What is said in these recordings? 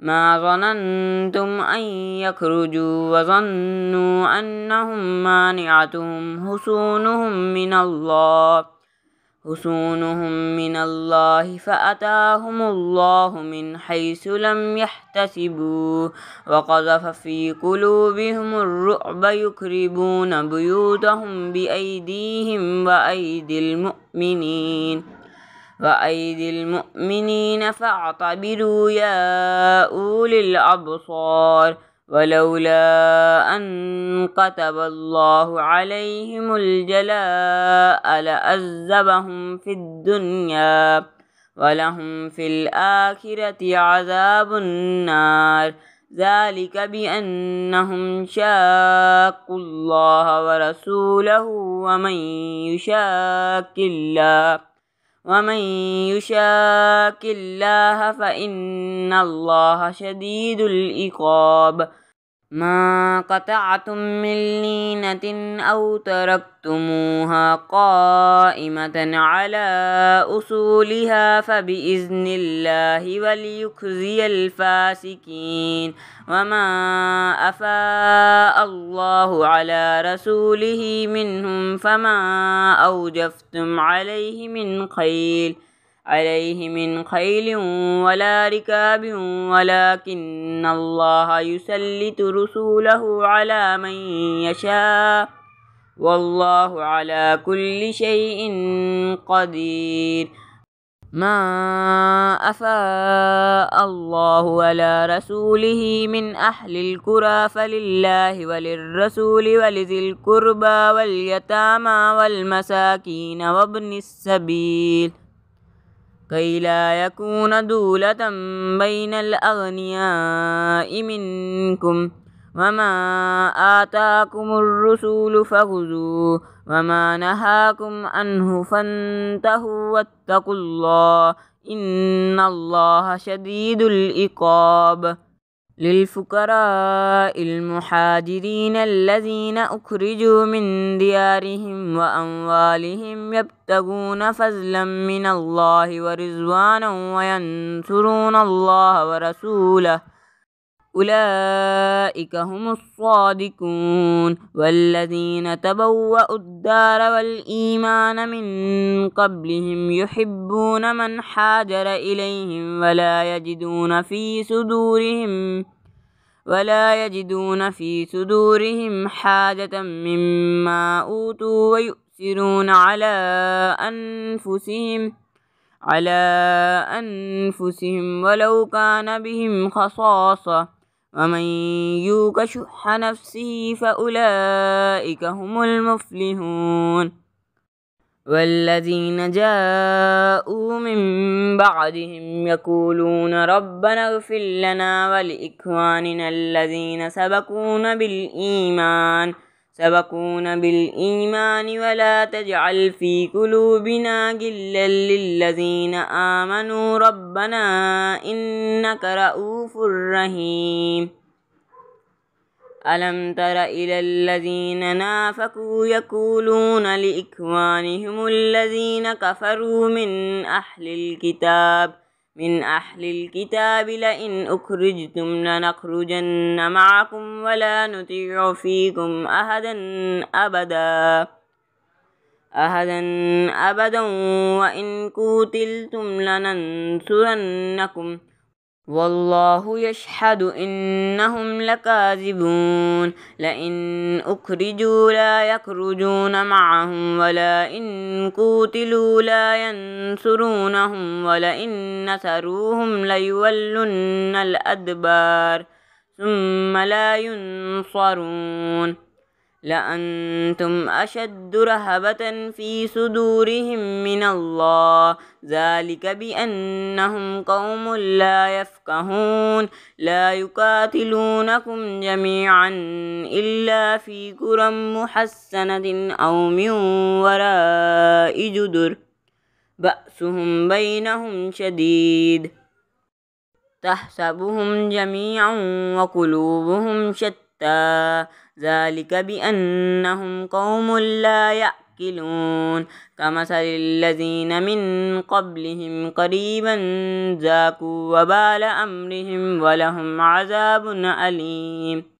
ما ظننتم أن يخرجوا وظنوا أنهم مانعتهم حصونهم من الله حصونهم من الله فأتاهم الله من حيث لم يحتسبوا وقذف في قلوبهم الرعب يكربون بيوتهم بأيديهم وأيدي المؤمنين وأيدي المؤمنين فاعتبروا يا أولي الأبصار ولولا أن كتب الله عليهم الجلاء لأذبهم في الدنيا ولهم في الآخرة عذاب النار ذلك بأنهم شاقوا الله ورسوله ومن يشاق الله ومن يشاك الله فإن الله شديد العقاب ما قطعتم من لينة أو تركتموها قائمة على أصولها فبإذن الله وليخزي الفاسقين وما أفاء الله على رسوله منهم فما أوجفتم عليه من خيل عليه من خيل ولا ركاب ولكن الله يسلط رسوله على من يشاء والله على كل شيء قدير ما أفاء الله على رسوله من أهل القرى فلله وللرسول ولذي القربى واليتامى والمساكين وابن السبيل كي لا يكون دولة بين الأغنياء منكم وما آتاكم الرسول فخذوه وما نهاكم عنه فانتهوا واتقوا الله إن الله شديد العقاب للفقراء المحاجرين الذين أخرجوا من ديارهم وأموالهم يبتغون فضلا من الله ورزوانا وينصرون الله ورسوله أولئك هم الصادقون والذين تبوأوا الدار والإيمان من قبلهم يحبون من حاجر إليهم ولا يجدون في صدورهم ولا يجدون في صدورهم حاجة مما أوتوا ويؤثرون على أنفسهم على أنفسهم ولو كان بهم خصاصة ومن يوق شح نفسه فأولئك هم المفلحون والذين جاءوا من بعدهم يقولون ربنا اغفر لنا ولإخواننا الذين سبقونا بالإيمان ۖ سبقونا بالإيمان ولا تجعل في قلوبنا غلا للذين آمنوا ربنا إنك رؤوف رحيم ألم تر إلى الذين نافقوا يقولون لإخوانهم الذين كفروا من أهل الكتاب ۖ من أهل الكتاب لئن أخرجتم لنخرجن معكم ولا نطيع فيكم أحدا أبدا أحدا أبدا وإن قتلتم لننصرنكم والله يشهد إنهم لكاذبون لئن أخرجوا لا يخرجون معهم ولئن قتلوا لا ينصرونهم ولئن نصروهم ليولن الأدبار ثم لا ينصرون لأنتم أشد رهبة في صدورهم من الله ذلك بأنهم قوم لا يفقهون لا يقاتلونكم جميعا إلا في قرى محسنة أو من وراء جدر بأسهم بينهم شديد تحسبهم جميعا وقلوبهم شتى شتى ذلك بأنهم قوم لا يأكلون كمثل الذين من قبلهم قريبا ذاقوا وبال أمرهم ولهم عذاب أليم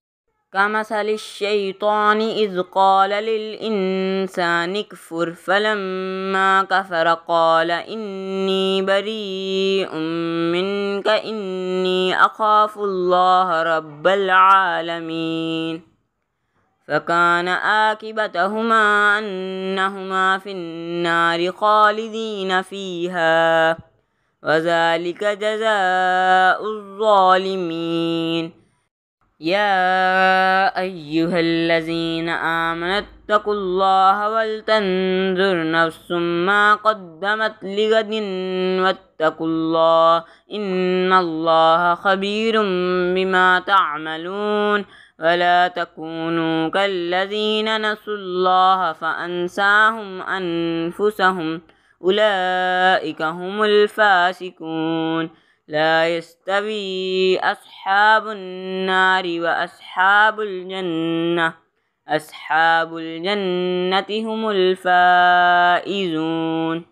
كمثل الشيطان إذ قال للإنسان اكفر فلما كفر قال إني بريء منك إني أخاف الله رب العالمين فكان آكبتهما أنهما في النار خالدين فيها وذلك جزاء الظالمين يا أيها الذين آمنوا اتقوا الله ولتنظر نفس ما قدمت لغد واتقوا الله إن الله خبير بما تعملون ولا تكونوا كالذين نسوا الله فأنساهم أنفسهم أولئك هم الفاسقون لا يستوي أصحاب النار وأصحاب الجنة أصحاب الجنة هم الفائزون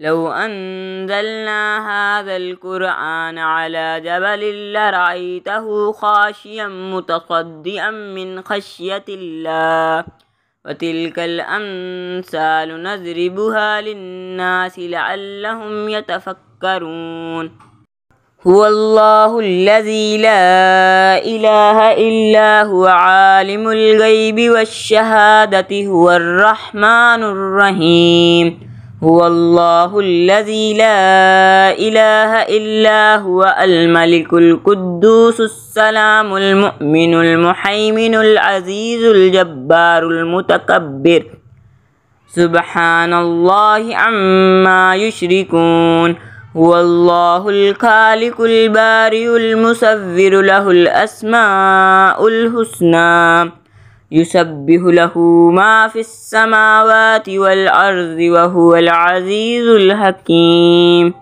لو أنزلنا هذا القرآن على جبل لرأيته خاشيا متصدئا من خشية الله وتلك الأمثال نضربها للناس لعلهم يتفكرون تذكرون هو الله الذي لا إله إلا هو عالم الغيب والشهادة هو الرحمن الرحيم هو الله الذي لا إله إلا هو الملك القدوس السلام المؤمن المحيمن العزيز الجبار المتكبر سبحان الله عما يشركون والله الخالق البارئ المصور له الأسماء الحسنى يسبح له ما في السماوات والأرض وهو العزيز الحكيم